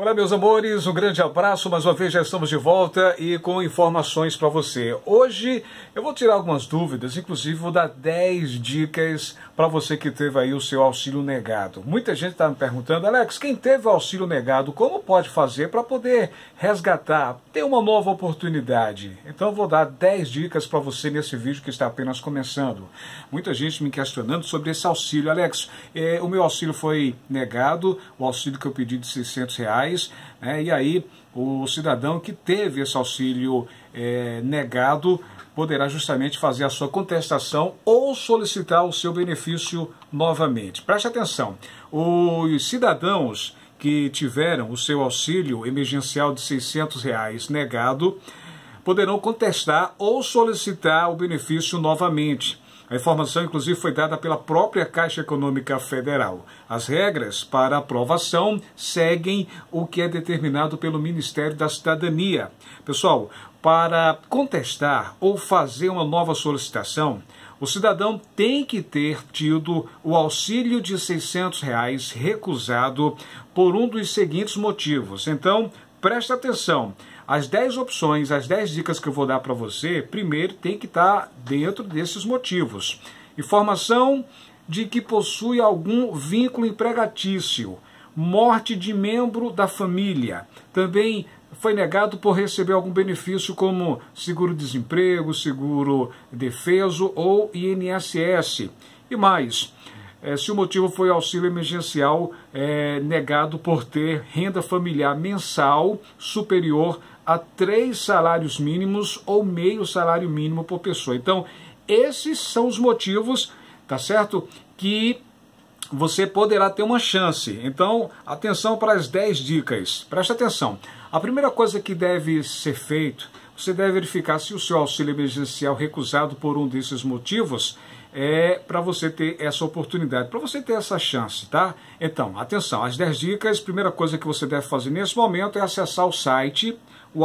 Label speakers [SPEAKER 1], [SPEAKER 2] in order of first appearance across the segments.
[SPEAKER 1] Olá, meus amores, um grande abraço. Mais uma vez já estamos de volta e com informações para você. Hoje eu vou tirar algumas dúvidas, inclusive vou dar 10 dicas para você que teve aí o seu auxílio negado. Muita gente está me perguntando, Alex, quem teve o auxílio negado, como pode fazer para poder resgatar, ter uma nova oportunidade? Então eu vou dar 10 dicas para você nesse vídeo que está apenas começando. Muita gente me questionando sobre esse auxílio. Alex, eh, o meu auxílio foi negado, o auxílio que eu pedi de 600 reais reais, né? e aí o cidadão que teve esse auxílio é, negado poderá justamente fazer a sua contestação ou solicitar o seu benefício novamente. Preste atenção, os cidadãos que tiveram o seu auxílio emergencial de 600 reais negado poderão contestar ou solicitar o benefício novamente. A informação, inclusive, foi dada pela própria Caixa Econômica Federal. As regras para aprovação seguem o que é determinado pelo Ministério da Cidadania. Pessoal, para contestar ou fazer uma nova solicitação, o cidadão tem que ter tido o auxílio de R$ 600 reais recusado por um dos seguintes motivos. Então, presta atenção. As 10 opções, as 10 dicas que eu vou dar para você, primeiro tem que estar tá dentro desses motivos. Informação de que possui algum vínculo empregatício, morte de membro da família, também foi negado por receber algum benefício como seguro-desemprego, seguro-defeso ou INSS. E mais, é, se o motivo foi auxílio emergencial é, negado por ter renda familiar mensal superior a três salários mínimos ou meio salário mínimo por pessoa. Então, esses são os motivos, tá certo? Que você poderá ter uma chance. Então, atenção para as 10 dicas. Preste atenção. A primeira coisa que deve ser feito, você deve verificar se o seu auxílio emergencial recusado por um desses motivos é para você ter essa oportunidade, para você ter essa chance, tá? Então, atenção, as 10 dicas, primeira coisa que você deve fazer nesse momento é acessar o site, o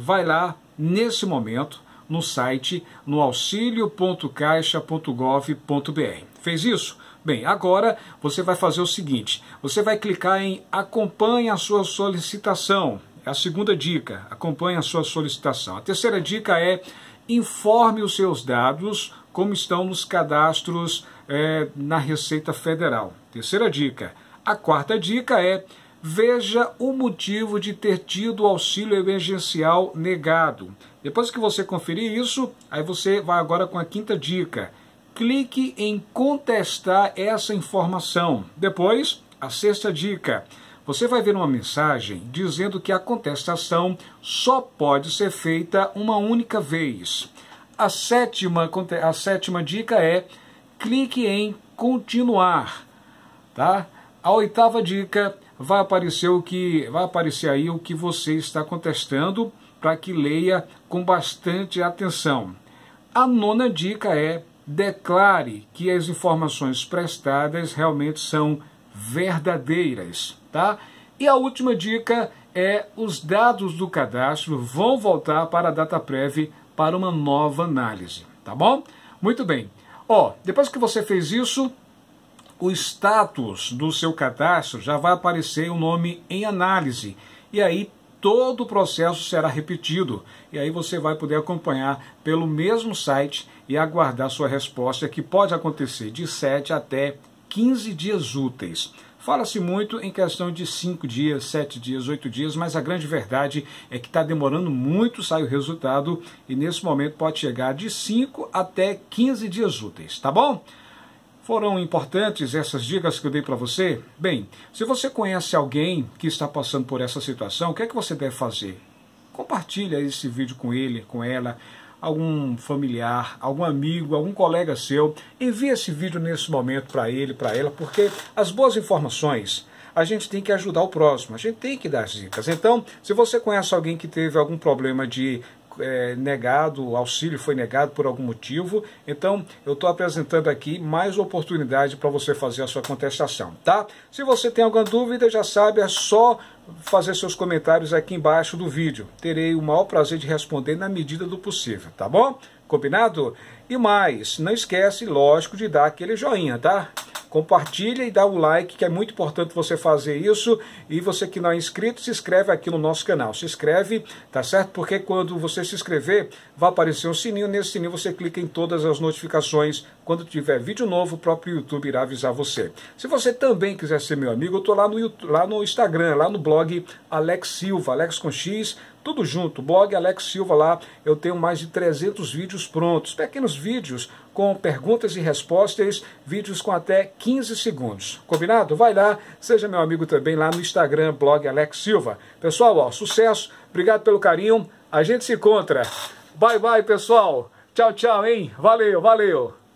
[SPEAKER 1] Vai lá nesse momento, no site no auxilio.caixa.gov.br. Fez isso? Bem, agora você vai fazer o seguinte: você vai clicar em acompanhe a sua solicitação. É a segunda dica, acompanhe a sua solicitação. A terceira dica é informe os seus dados como estão nos cadastros é, na Receita Federal. Terceira dica. A quarta dica é Veja o motivo de ter tido o auxílio emergencial negado. Depois que você conferir isso, aí você vai agora com a quinta dica. Clique em contestar essa informação. Depois, a sexta dica. Você vai ver uma mensagem dizendo que a contestação só pode ser feita uma única vez. A sétima, a sétima dica é clique em continuar. Tá? A oitava dica vai aparecer o que vai aparecer aí o que você está contestando para que leia com bastante atenção. A nona dica é declare que as informações prestadas realmente são verdadeiras, tá? E a última dica é os dados do cadastro vão voltar para a data prévia para uma nova análise, tá bom? Muito bem. Ó, depois que você fez isso, o status do seu cadastro já vai aparecer o um nome em análise. E aí todo o processo será repetido. E aí você vai poder acompanhar pelo mesmo site e aguardar sua resposta, que pode acontecer de 7 até 15 dias úteis. Fala-se muito em questão de 5 dias, 7 dias, 8 dias, mas a grande verdade é que está demorando muito, sair o resultado, e nesse momento pode chegar de 5 até 15 dias úteis, tá bom? Foram importantes essas dicas que eu dei para você? Bem, se você conhece alguém que está passando por essa situação, o que é que você deve fazer? Compartilha esse vídeo com ele, com ela, algum familiar, algum amigo, algum colega seu. Envie esse vídeo nesse momento para ele, para ela, porque as boas informações a gente tem que ajudar o próximo, a gente tem que dar dicas. Então, se você conhece alguém que teve algum problema de é, negado, o auxílio foi negado por algum motivo. Então, eu estou apresentando aqui mais oportunidade para você fazer a sua contestação, tá? Se você tem alguma dúvida, já sabe, é só fazer seus comentários aqui embaixo do vídeo. Terei o maior prazer de responder na medida do possível, tá bom? Combinado? E mais, não esquece, lógico, de dar aquele joinha, tá? Compartilha e dá o um like, que é muito importante você fazer isso. E você que não é inscrito, se inscreve aqui no nosso canal. Se inscreve, tá certo? Porque quando você se inscrever, vai aparecer um sininho. Nesse sininho você clica em todas as notificações. Quando tiver vídeo novo, o próprio YouTube irá avisar você. Se você também quiser ser meu amigo, eu tô lá no, YouTube, lá no Instagram, lá no blog Alex Silva, Alex com X, tudo junto, blog Alex Silva lá, eu tenho mais de 300 vídeos prontos, pequenos vídeos com perguntas e respostas, vídeos com até 15 segundos. Combinado? Vai lá, seja meu amigo também lá no Instagram, blog Alex Silva. Pessoal, ó, sucesso, obrigado pelo carinho, a gente se encontra. Bye, bye, pessoal. Tchau, tchau, hein? Valeu, valeu.